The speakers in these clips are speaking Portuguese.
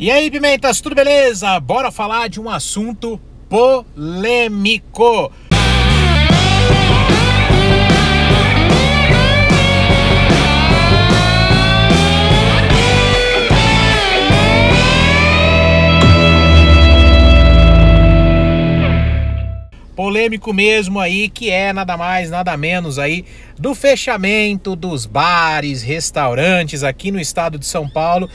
E aí, Pimentas, tudo beleza? Bora falar de um assunto polêmico. polêmico mesmo aí, que é nada mais, nada menos aí do fechamento dos bares, restaurantes aqui no estado de São Paulo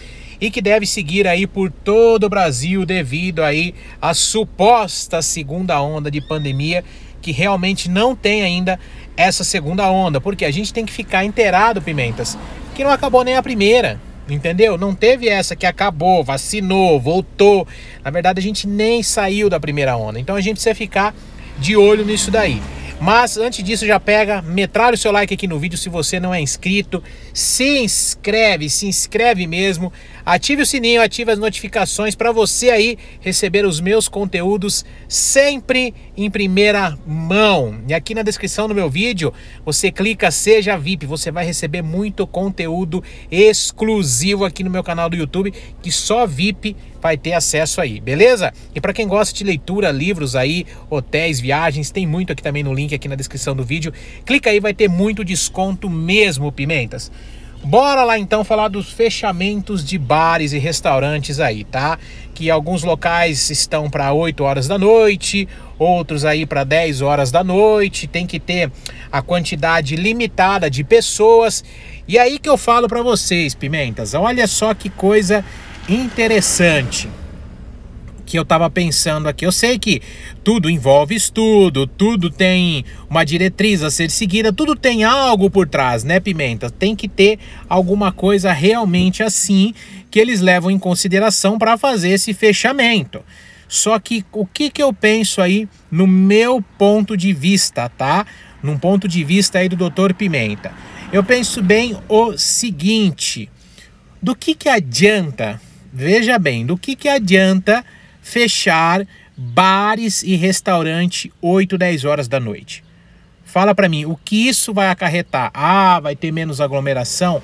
e que deve seguir aí por todo o Brasil devido aí à suposta segunda onda de pandemia que realmente não tem ainda essa segunda onda, porque a gente tem que ficar inteirado, Pimentas, que não acabou nem a primeira, entendeu? Não teve essa que acabou, vacinou, voltou. Na verdade, a gente nem saiu da primeira onda, então a gente precisa ficar de olho nisso daí. Mas antes disso, já pega, metralha o seu like aqui no vídeo se você não é inscrito. Se inscreve, se inscreve mesmo. Ative o sininho, ative as notificações para você aí receber os meus conteúdos sempre em primeira mão. E aqui na descrição do meu vídeo, você clica seja VIP, você vai receber muito conteúdo exclusivo aqui no meu canal do YouTube que só VIP vai ter acesso aí, beleza? E para quem gosta de leitura, livros aí, hotéis, viagens, tem muito aqui também no link aqui na descrição do vídeo. Clica aí, vai ter muito desconto mesmo, pimentas. Bora lá então falar dos fechamentos de bares e restaurantes aí, tá? Que alguns locais estão para 8 horas da noite, outros aí para 10 horas da noite, tem que ter a quantidade limitada de pessoas. E aí que eu falo para vocês, pimentas, olha só que coisa interessante que eu estava pensando aqui. Eu sei que tudo envolve estudo, tudo tem uma diretriz a ser seguida, tudo tem algo por trás, né, Pimenta? Tem que ter alguma coisa realmente assim que eles levam em consideração para fazer esse fechamento. Só que o que, que eu penso aí no meu ponto de vista, tá? Num ponto de vista aí do Dr. Pimenta. Eu penso bem o seguinte: do que, que adianta, veja bem, do que, que adianta fechar bares e restaurante 8, 10 horas da noite. Fala para mim, o que isso vai acarretar? Ah, vai ter menos aglomeração?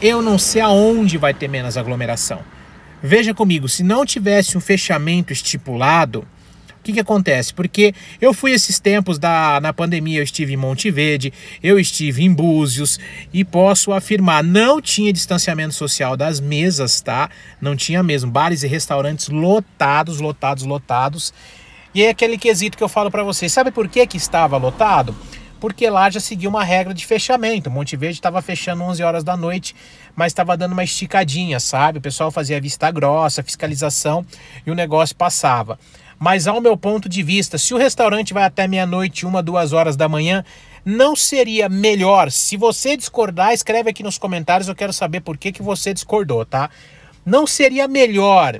Eu não sei aonde vai ter menos aglomeração. Veja comigo, se não tivesse um fechamento estipulado, o que, que acontece? Porque eu fui esses tempos da, na pandemia, eu estive em Monte Verde, eu estive em Búzios e posso afirmar, não tinha distanciamento social das mesas, tá? Não tinha mesmo. Bares e restaurantes lotados, lotados, lotados. E é aquele quesito que eu falo para vocês. Sabe por que, que estava lotado? porque lá já seguiu uma regra de fechamento. Monte Verde estava fechando 11 horas da noite, mas estava dando uma esticadinha, sabe? O pessoal fazia vista grossa, fiscalização e o negócio passava. Mas ao meu ponto de vista, se o restaurante vai até meia-noite, uma, duas horas da manhã, não seria melhor? Se você discordar, escreve aqui nos comentários, eu quero saber por que, que você discordou, tá? Não seria melhor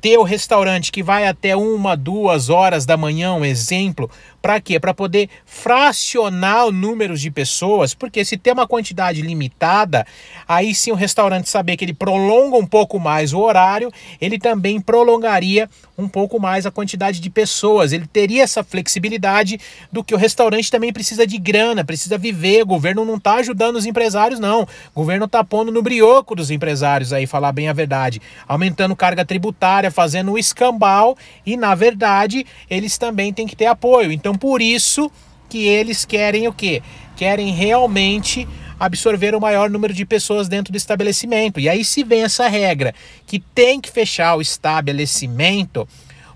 ter o restaurante que vai até uma, duas horas da manhã, um exemplo, para quê? Para poder fracionar o número de pessoas, porque se tem uma quantidade limitada, aí sim o restaurante saber que ele prolonga um pouco mais o horário, ele também prolongaria um pouco mais a quantidade de pessoas. Ele teria essa flexibilidade do que o restaurante também precisa de grana, precisa viver. O governo não está ajudando os empresários, não. O governo está pondo no brioco dos empresários aí, falar bem a verdade. Aumentando carga tributária, fazendo o escambau e, na verdade, eles também têm que ter apoio. Então, por isso que eles querem o quê? Querem realmente absorver o maior número de pessoas dentro do estabelecimento. E aí se vem essa regra que tem que fechar o estabelecimento,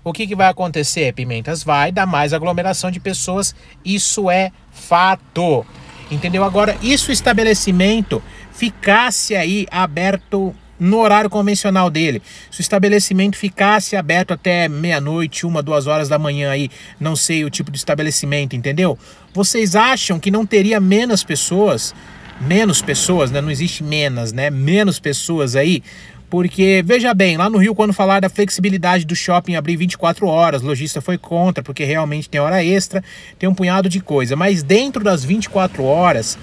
o que, que vai acontecer? Pimentas vai dar mais aglomeração de pessoas, isso é fato. Entendeu? Agora, isso o estabelecimento ficasse aí aberto no horário convencional dele. Se o estabelecimento ficasse aberto até meia-noite, uma, duas horas da manhã aí, não sei o tipo de estabelecimento, entendeu? Vocês acham que não teria menos pessoas? Menos pessoas, né? Não existe menos, né? Menos pessoas aí porque, veja bem, lá no Rio, quando falar da flexibilidade do shopping abrir 24 horas, lojista foi contra, porque realmente tem hora extra, tem um punhado de coisa. Mas dentro das 24 horas,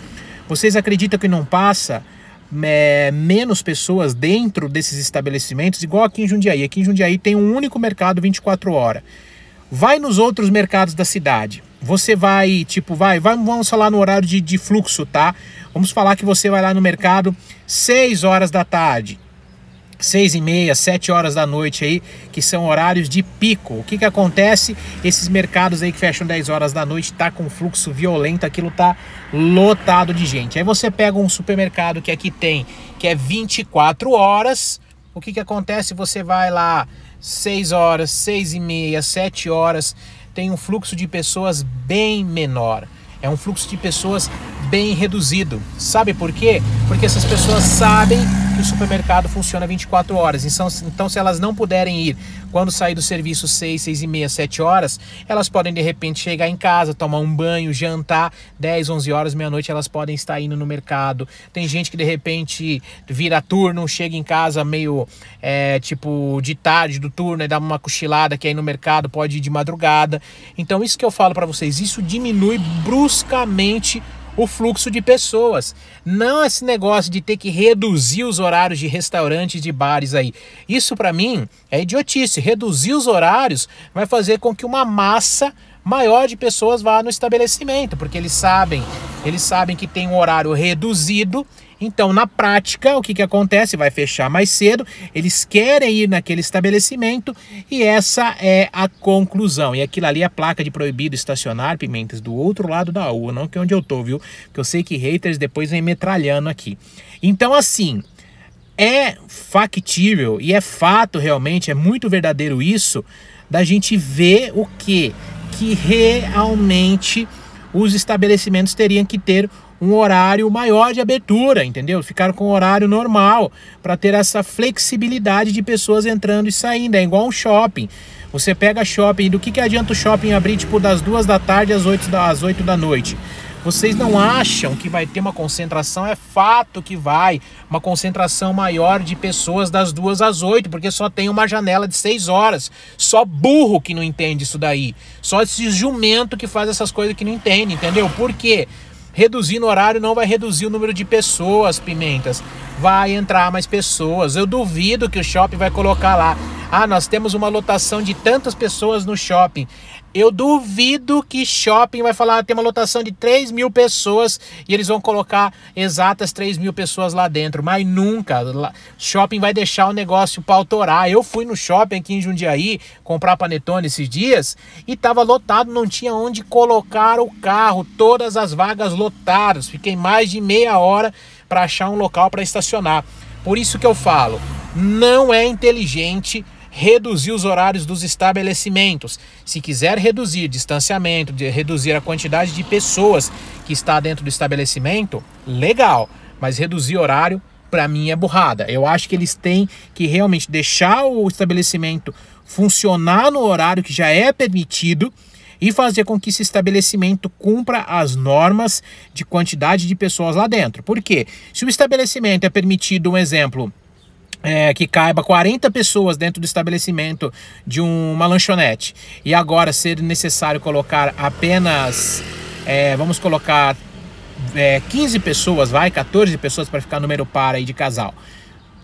vocês acreditam que não passa é, menos pessoas dentro desses estabelecimentos, igual aqui em Jundiaí. Aqui em Jundiaí tem um único mercado 24 horas. Vai nos outros mercados da cidade. Você vai, tipo, vai, vai vamos falar no horário de, de fluxo, tá? Vamos falar que você vai lá no mercado 6 horas da tarde seis e meia, sete horas da noite aí, que são horários de pico. O que que acontece? Esses mercados aí que fecham 10 horas da noite, tá com fluxo violento, aquilo tá lotado de gente. Aí você pega um supermercado que aqui tem, que é 24 horas, o que que acontece? Você vai lá 6 horas, 6 e meia, 7 horas, tem um fluxo de pessoas bem menor. É um fluxo de pessoas bem reduzido. Sabe por quê? Porque essas pessoas sabem que o supermercado funciona 24 horas. Então, então se elas não puderem ir quando sair do serviço 6, 6 e meia, 7 horas, elas podem de repente chegar em casa, tomar um banho, jantar, 10, 11 horas, meia-noite, elas podem estar indo no mercado. Tem gente que de repente vira turno, chega em casa meio é, tipo de tarde do turno e dá uma cochilada que aí no mercado pode ir de madrugada. Então isso que eu falo para vocês, isso diminui bruscamente o fluxo de pessoas. Não esse negócio de ter que reduzir os horários de restaurantes, de bares aí. Isso para mim é idiotice. Reduzir os horários vai fazer com que uma massa maior de pessoas vá no estabelecimento, porque eles sabem, eles sabem que tem um horário reduzido então, na prática, o que, que acontece? Vai fechar mais cedo, eles querem ir naquele estabelecimento e essa é a conclusão. E aquilo ali é a placa de proibido estacionar Pimentas do outro lado da rua, não que é onde eu tô, viu? Que eu sei que haters depois vem metralhando aqui. Então, assim, é factível e é fato realmente, é muito verdadeiro isso, da gente ver o que que realmente os estabelecimentos teriam que ter um horário maior de abertura, entendeu? Ficaram com um horário normal para ter essa flexibilidade de pessoas entrando e saindo. É igual um shopping. Você pega shopping, do que, que adianta o shopping abrir tipo das duas da tarde às 8 da, às 8 da noite? Vocês não acham que vai ter uma concentração? É fato que vai. Uma concentração maior de pessoas das duas às oito, porque só tem uma janela de seis horas. Só burro que não entende isso daí. Só esse jumento que faz essas coisas que não entende, entendeu? Por quê? Reduzir o horário não vai reduzir o número de pessoas, Pimentas. Vai entrar mais pessoas. Eu duvido que o shopping vai colocar lá. Ah, nós temos uma lotação de tantas pessoas no shopping. Eu duvido que shopping vai falar, ah, tem uma lotação de 3 mil pessoas e eles vão colocar exatas 3 mil pessoas lá dentro, mas nunca. Shopping vai deixar o negócio pautorar. autorar. Eu fui no shopping aqui em Jundiaí comprar panetone esses dias e tava lotado, não tinha onde colocar o carro, todas as vagas lotadas. Fiquei mais de meia hora para achar um local para estacionar. Por isso que eu falo, não é inteligente reduzir os horários dos estabelecimentos. Se quiser reduzir distanciamento, de reduzir a quantidade de pessoas que está dentro do estabelecimento, legal. Mas reduzir horário, para mim, é burrada. Eu acho que eles têm que realmente deixar o estabelecimento funcionar no horário que já é permitido e fazer com que esse estabelecimento cumpra as normas de quantidade de pessoas lá dentro. Por quê? Se o estabelecimento é permitido, um exemplo, é, que caiba 40 pessoas dentro do estabelecimento de uma lanchonete e agora ser necessário colocar apenas, é, vamos colocar é, 15 pessoas, vai, 14 pessoas para ficar número par aí de casal.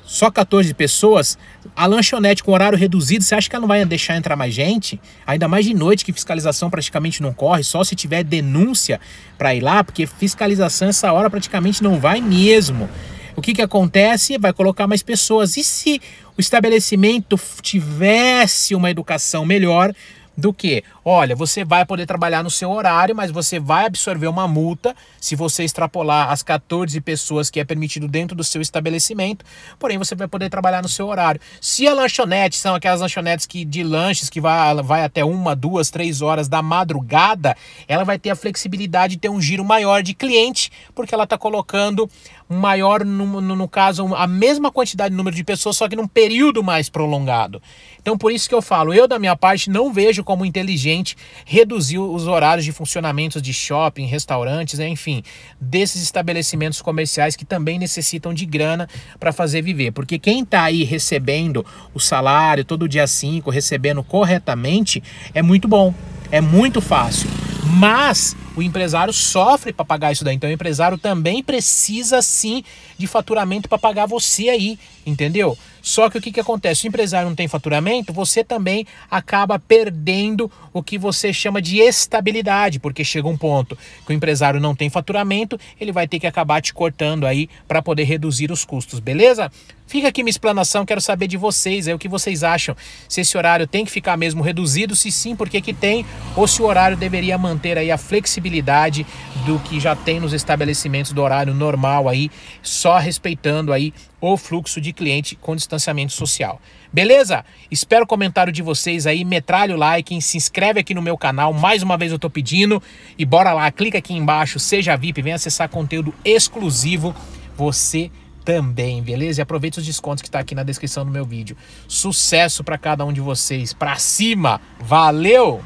Só 14 pessoas, a lanchonete com horário reduzido, você acha que ela não vai deixar entrar mais gente? Ainda mais de noite, que fiscalização praticamente não corre, só se tiver denúncia para ir lá, porque fiscalização essa hora praticamente não vai mesmo. O que, que acontece? Vai colocar mais pessoas. E se o estabelecimento tivesse uma educação melhor, do que, olha, você vai poder trabalhar no seu horário, mas você vai absorver uma multa se você extrapolar as 14 pessoas que é permitido dentro do seu estabelecimento, porém você vai poder trabalhar no seu horário. Se a lanchonete são aquelas lanchonetes que de lanches que vai, vai até uma, duas, três horas da madrugada, ela vai ter a flexibilidade de ter um giro maior de cliente, porque ela está colocando maior, no, no, no, caso, a mesma quantidade, de número de pessoas, só que num período mais prolongado. Então, por isso que eu falo, eu da minha parte não vejo como inteligente reduziu os horários de funcionamento de shopping, restaurantes, né, enfim, desses estabelecimentos comerciais que também necessitam de grana para fazer viver. Porque quem está aí recebendo o salário todo dia 5, recebendo corretamente, é muito bom, é muito fácil. Mas o empresário sofre para pagar isso daí. Então o empresário também precisa sim de faturamento para pagar você aí, entendeu? Só que o que, que acontece? Se o empresário não tem faturamento, você também acaba perdendo o que você chama de estabilidade, porque chega um ponto que o empresário não tem faturamento, ele vai ter que acabar te cortando aí para poder reduzir os custos, beleza? Fica aqui minha explanação, quero saber de vocês, é o que vocês acham. Se esse horário tem que ficar mesmo reduzido, se sim, por que que tem, ou se o horário deveria manter aí a flexibilidade do que já tem nos estabelecimentos do horário normal aí, só respeitando aí o fluxo de cliente com distanciamento social. Beleza? Espero o comentário de vocês aí, metralha o like, se inscreve aqui no meu canal, mais uma vez eu tô pedindo, e bora lá, clica aqui embaixo, seja VIP, vem acessar conteúdo exclusivo, você também, beleza? E aproveita os descontos que tá aqui na descrição do meu vídeo. Sucesso para cada um de vocês. Para cima! Valeu!